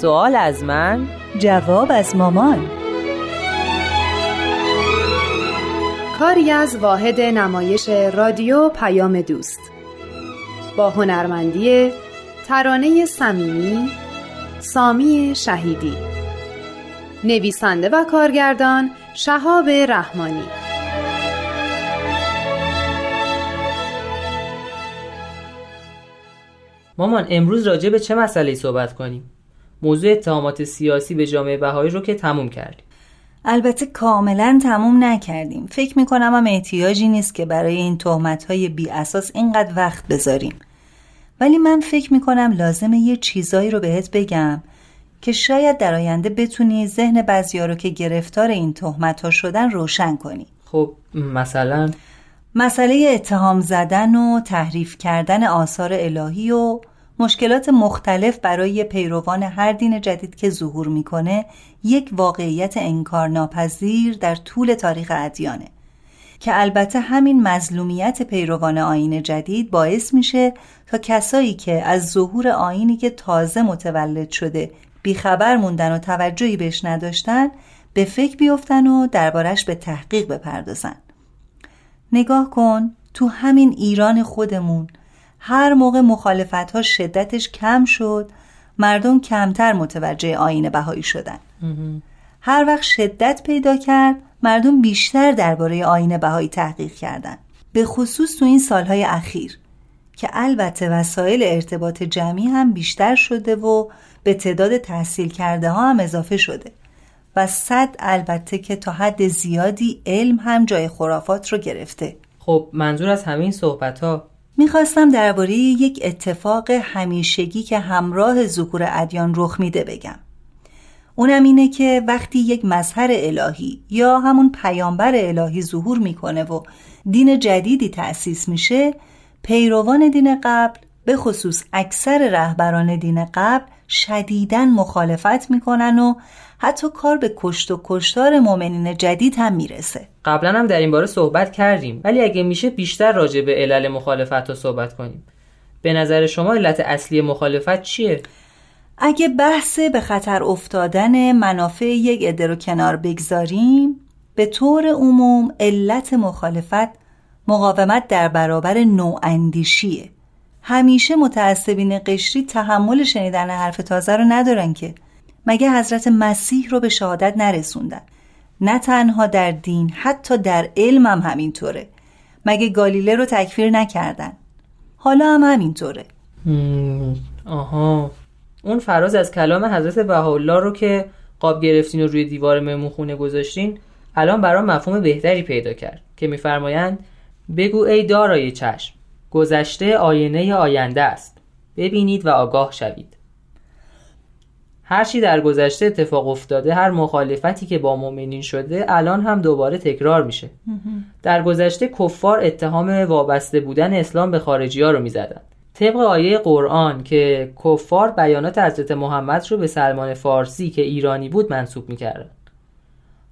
سوال از من جواب از مامان کاری از واحد نمایش رادیو پیام دوست با هنرمندی ترانه صمیمی سامی شهیدی نویسنده و کارگردان شهاب رحمانی مامان امروز راجع به چه مسئله صحبت کنیم؟ موضوع اتهامات سیاسی به جامعه بهایی رو که تموم کردیم البته کاملا تموم نکردیم فکر میکنم هم احتیاجی نیست که برای این تهمت های بی اساس اینقدر وقت بذاریم ولی من فکر میکنم لازمه یه چیزایی رو بهت بگم که شاید در آینده بتونی ذهن بعضیا رو که گرفتار این تهمت ها شدن روشن کنی خب مثلا مسئله اتهام زدن و تحریف کردن آثار الهی و مشکلات مختلف برای پیروان هر دین جدید که ظهور میکنه یک واقعیت انکارناپذیر در طول تاریخ ادیانه که البته همین مظلومیت پیروان آین جدید باعث میشه تا کسایی که از ظهور آینی که تازه متولد شده بیخبر موندن و توجهی بهش نداشتن به فکر بیفتن و دربارش به تحقیق بپردازن نگاه کن تو همین ایران خودمون هر موقع مخالفت ها شدتش کم شد مردم کمتر متوجه آین بهایی شدن هر وقت شدت پیدا کرد مردم بیشتر درباره آین بهایی تحقیق کردند. به خصوص تو این سالهای اخیر که البته وسایل ارتباط جمعی هم بیشتر شده و به تعداد تحصیل کرده ها هم اضافه شده و صد البته که تا حد زیادی علم هم جای خرافات رو گرفته خب منظور از همین صحبت ها میخواستم درباره یک اتفاق همیشگی که همراه ظهور ادیان رخ میده بگم اونم اینه که وقتی یک مظهر الهی یا همون پیامبر الهی ظهور میکنه و دین جدیدی تأسیس میشه پیروان دین قبل به خصوص اکثر رهبران دین قبل شدیدا مخالفت میکنن و حتی کار به کشت و کشتار مؤمنین جدید هم میرسه قبلا هم در این باره صحبت کردیم ولی اگه میشه بیشتر راجع به علل مخالفت رو صحبت کنیم به نظر شما علت اصلی مخالفت چیه اگه بحث به خطر افتادن منافع یک عده رو کنار بگذاریم به طور عموم علت مخالفت مقاومت در برابر نواندیشیه همیشه متعصبین قشری تحمل شنیدن حرف تازه رو ندارن که مگه حضرت مسیح رو به شهادت نرسوندن نه تنها در دین حتی در علم هم همینطوره مگه گالیله رو تکفیر نکردن حالا هم همینطوره آها اون فراز از کلام حضرت بهاءالله رو که قاب گرفتین و روی دیوار مهمون گذاشتین الان برام مفهوم بهتری پیدا کرد که میفرمایند بگو ای دارای چشم گذشته آینه آینده است ببینید و آگاه شوید چی در گذشته اتفاق افتاده هر مخالفتی که با مؤمنین شده الان هم دوباره تکرار میشه در گذشته کفار اتهام وابسته بودن اسلام به خارجی ها رو میزدن. طبق آیه قرآن که کفار بیانات حضرت محمد رو به سلمان فارسی که ایرانی بود منصوب میکردن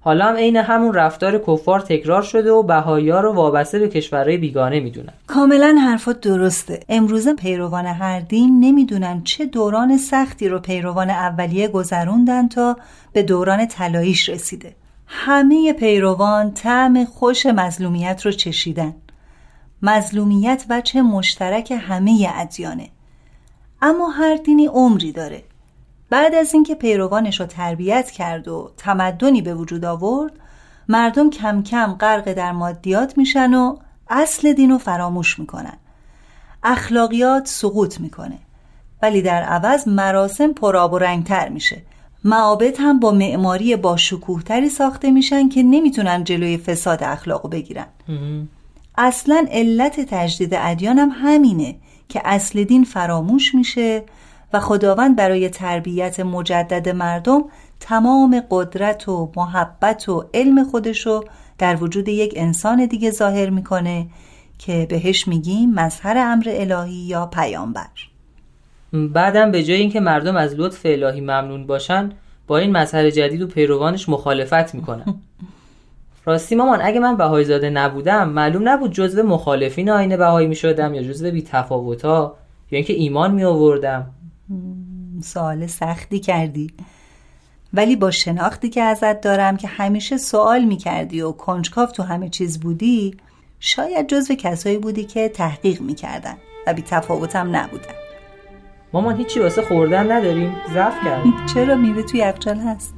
حالا هم عین همون رفتار کفار تکرار شده و بهایا رو وابسته به کشورهای بیگانه میدونن کاملا حرفات درسته امروزه پیروان هر دین نمیدونن چه دوران سختی رو پیروان اولیه گذروندن تا به دوران طلاییش رسیده همه پیروان طعم خوش مظلومیت رو چشیدن مظلومیت چه مشترک همه ادیانه اما هر دینی عمری داره بعد از اینکه پیروانش را تربیت کرد و تمدنی به وجود آورد مردم کم کم غرق در مادیات میشن و اصل دین رو فراموش میکنن اخلاقیات سقوط میکنه ولی در عوض مراسم پراب و رنگتر میشه معابد هم با معماری با شکوهتری ساخته میشن که نمیتونن جلوی فساد اخلاق بگیرن اصلا علت تجدید ادیان هم همینه که اصل دین فراموش میشه و خداوند برای تربیت مجدد مردم تمام قدرت و محبت و علم خودشو در وجود یک انسان دیگه ظاهر میکنه که بهش میگیم مظهر امر الهی یا پیامبر بعدم به جای اینکه مردم از لطف الهی ممنون باشن با این مظهر جدید و پیروانش مخالفت میکنن راستی مامان اگه من بهایی زاده نبودم معلوم نبود جزو مخالفین آینه بهایی میشدم یا جزو بی تفاوتا یا اینکه ایمان می آوردم سوال سختی کردی ولی با شناختی که ازت دارم که همیشه سوال می کردی و کنجکاو تو همه چیز بودی شاید جزو کسایی بودی که تحقیق می کردن و بی تفاوتم نبودن مامان هیچی واسه خوردن نداریم ضعف کردیم چرا میوه توی یخچال هست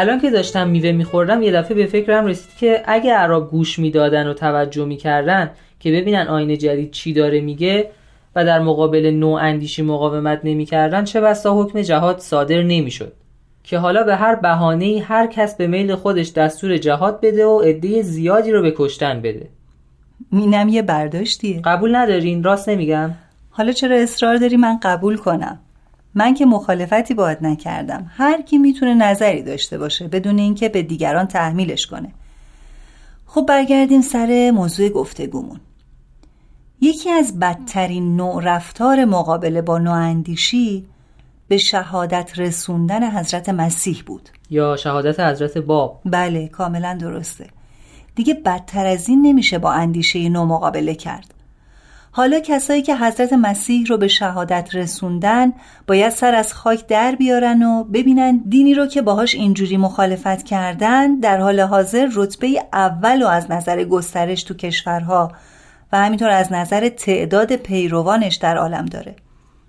الان که داشتم میوه میخوردم یه دفعه به فکرم رسید که اگه عرب گوش میدادن و توجه میکردن که ببینن آینه جدید چی داره میگه و در مقابل نو اندیشی مقاومت نمیکردن چه بسا حکم جهاد صادر نمیشد که حالا به هر بهانه‌ای هر کس به میل خودش دستور جهاد بده و عده زیادی رو به کشتن بده اینم یه برداشتیه قبول ندارین راست نمیگم حالا چرا اصرار داری من قبول کنم من که مخالفتی باید نکردم هر کی میتونه نظری داشته باشه بدون اینکه به دیگران تحمیلش کنه خب برگردیم سر موضوع گفتگومون یکی از بدترین نوع رفتار مقابله با نواندیشی به شهادت رسوندن حضرت مسیح بود یا شهادت حضرت باب بله کاملا درسته دیگه بدتر از این نمیشه با اندیشه نو مقابله کرد حالا کسایی که حضرت مسیح رو به شهادت رسوندن باید سر از خاک در بیارن و ببینن دینی رو که باهاش اینجوری مخالفت کردن در حال حاضر رتبه اول و از نظر گسترش تو کشورها و همینطور از نظر تعداد پیروانش در عالم داره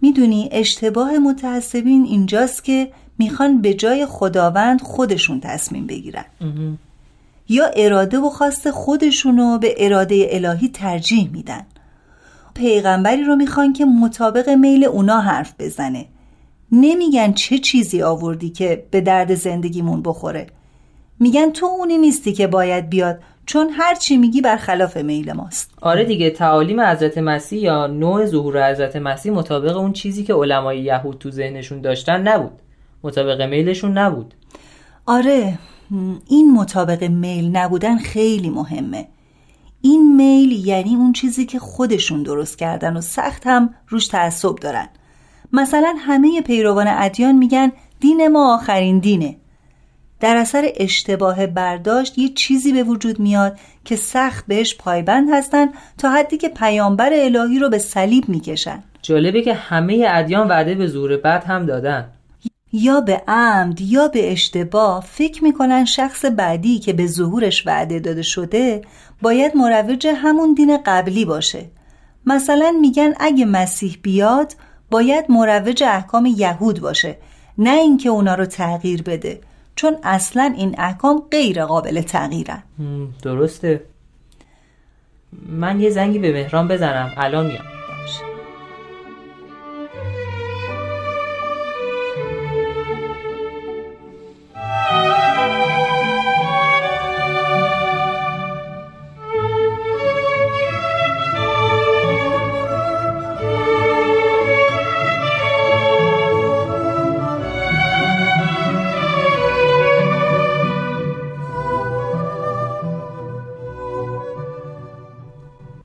میدونی اشتباه متعصبین اینجاست که میخوان به جای خداوند خودشون تصمیم بگیرن یا اراده و خواست خودشونو به اراده الهی ترجیح میدن پیغمبری رو میخوان که مطابق میل اونا حرف بزنه نمیگن چه چیزی آوردی که به درد زندگیمون بخوره میگن تو اونی نیستی که باید بیاد چون هر چی میگی برخلاف میل ماست آره دیگه تعالیم حضرت مسیح یا نوع ظهور حضرت مسیح مطابق اون چیزی که علمای یهود تو ذهنشون داشتن نبود مطابق میلشون نبود آره این مطابق میل نبودن خیلی مهمه این میل یعنی اون چیزی که خودشون درست کردن و سخت هم روش تعصب دارن مثلا همه پیروان ادیان میگن دین ما آخرین دینه در اثر اشتباه برداشت یه چیزی به وجود میاد که سخت بهش پایبند هستن تا حدی که پیامبر الهی رو به صلیب میکشن جالبه که همه ادیان وعده به زور بعد هم دادن یا به عمد یا به اشتباه فکر میکنن شخص بعدی که به ظهورش وعده داده شده باید مروج همون دین قبلی باشه مثلا میگن اگه مسیح بیاد باید مروج احکام یهود باشه نه اینکه اونا رو تغییر بده چون اصلا این احکام غیر قابل تغییرن درسته من یه زنگی به مهران بزنم الان میام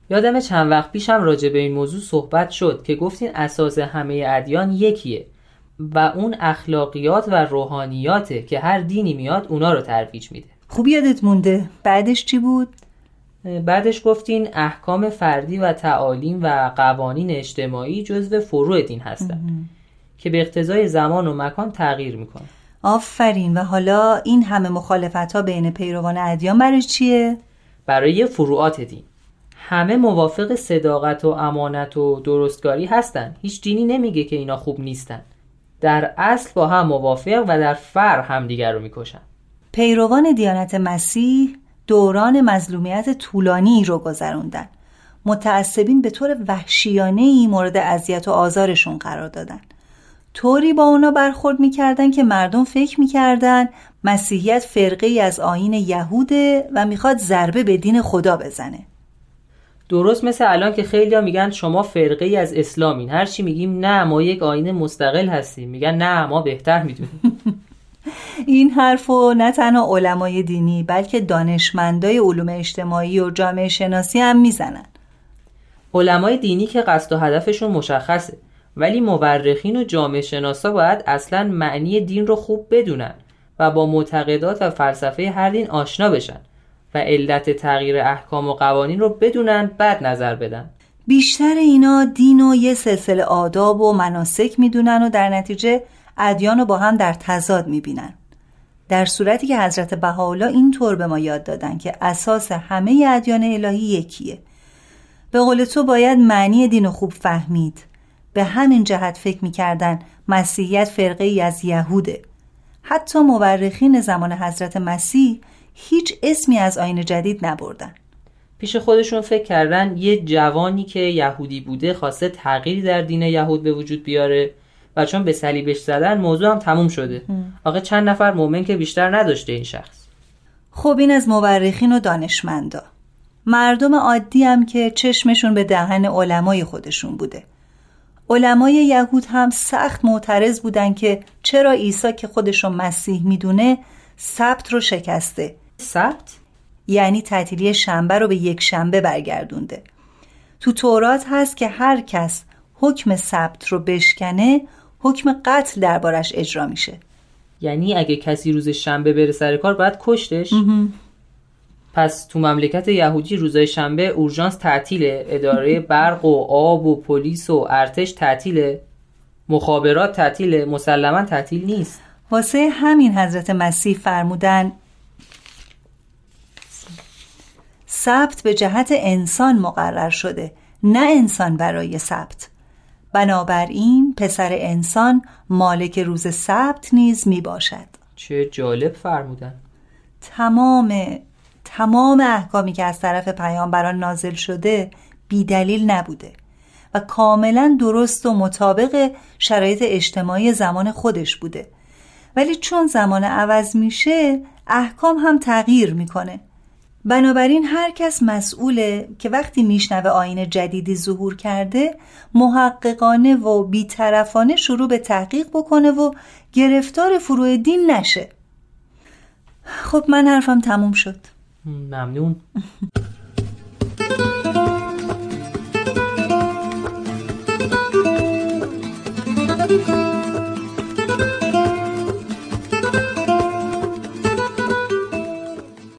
یادم چند وقت پیشم راجع به این موضوع صحبت شد که گفتین اساس همه ادیان یکیه و اون اخلاقیات و روحانیاته که هر دینی میاد اونا رو ترویج میده خوب یادت مونده بعدش چی بود بعدش گفتین احکام فردی و تعالیم و قوانین اجتماعی جزو فروع دین هستن که به اقتضای زمان و مکان تغییر میکنه آفرین و حالا این همه مخالفت ها بین پیروان ادیان برای چیه برای فروعات دین همه موافق صداقت و امانت و درستگاری هستن هیچ دینی نمیگه که اینا خوب نیستن در اصل با هم موافق و در فر همدیگر رو میکشن پیروان دیانت مسیح دوران مظلومیت طولانی رو گذروندن متعصبین به طور وحشیانه ای مورد اذیت و آزارشون قرار دادن طوری با اونا برخورد میکردن که مردم فکر میکردن مسیحیت فرقه ای از آین یهوده و میخواد ضربه به دین خدا بزنه درست مثل الان که خیلی ها میگن شما فرقه ای از اسلامین هر چی میگیم نه ما یک آینه مستقل هستیم میگن نه ما بهتر میدونیم این حرف و نه تنها علمای دینی بلکه دانشمندای علوم اجتماعی و جامعه شناسی هم میزنن علمای دینی که قصد و هدفشون مشخصه ولی مورخین و جامعه شناسا باید اصلا معنی دین رو خوب بدونن و با معتقدات و فلسفه هر دین آشنا بشن و علت تغییر احکام و قوانین رو بدونن بعد نظر بدن بیشتر اینا دین و یه سلسله آداب و مناسک میدونن و در نتیجه ادیان رو با هم در تضاد میبینن در صورتی که حضرت این اینطور به ما یاد دادن که اساس همه ادیان الهی یکیه به قول تو باید معنی دین رو خوب فهمید به همین جهت فکر میکردن مسیحیت فرقه ای از یهوده حتی مورخین زمان حضرت مسیح هیچ اسمی از آین جدید نبردن پیش خودشون فکر کردن یه جوانی که یهودی بوده خواسته تغییری در دین یهود به وجود بیاره و چون به صلیبش زدن موضوع هم تموم شده آقا چند نفر مؤمن که بیشتر نداشته این شخص خب این از مورخین و دانشمندا مردم عادی هم که چشمشون به دهن علمای خودشون بوده علمای یهود هم سخت معترض بودن که چرا عیسی که خودش رو مسیح میدونه سبت رو شکسته سبت یعنی تعطیلی شنبه رو به یک شنبه برگردونده تو تورات هست که هر کس حکم سبت رو بشکنه حکم قتل دربارش اجرا میشه یعنی اگه کسی روز شنبه بره سر کار باید کشتش پس تو مملکت یهودی روزای شنبه اورژانس تعطیل اداره برق و آب و پلیس و ارتش تعطیل مخابرات تعطیله مسلما تعطیل نیست واسه همین حضرت مسیح فرمودن سبت به جهت انسان مقرر شده نه انسان برای سبت بنابراین پسر انسان مالک روز سبت نیز می باشد چه جالب فرمودن تمام تمام احکامی که از طرف پیامبران نازل شده بی دلیل نبوده و کاملا درست و مطابق شرایط اجتماعی زمان خودش بوده ولی چون زمان عوض میشه احکام هم تغییر میکنه بنابراین هر کس مسئوله که وقتی میشنوه آین جدیدی ظهور کرده محققانه و بیطرفانه شروع به تحقیق بکنه و گرفتار فروع دین نشه خب من حرفم تموم شد làm luôn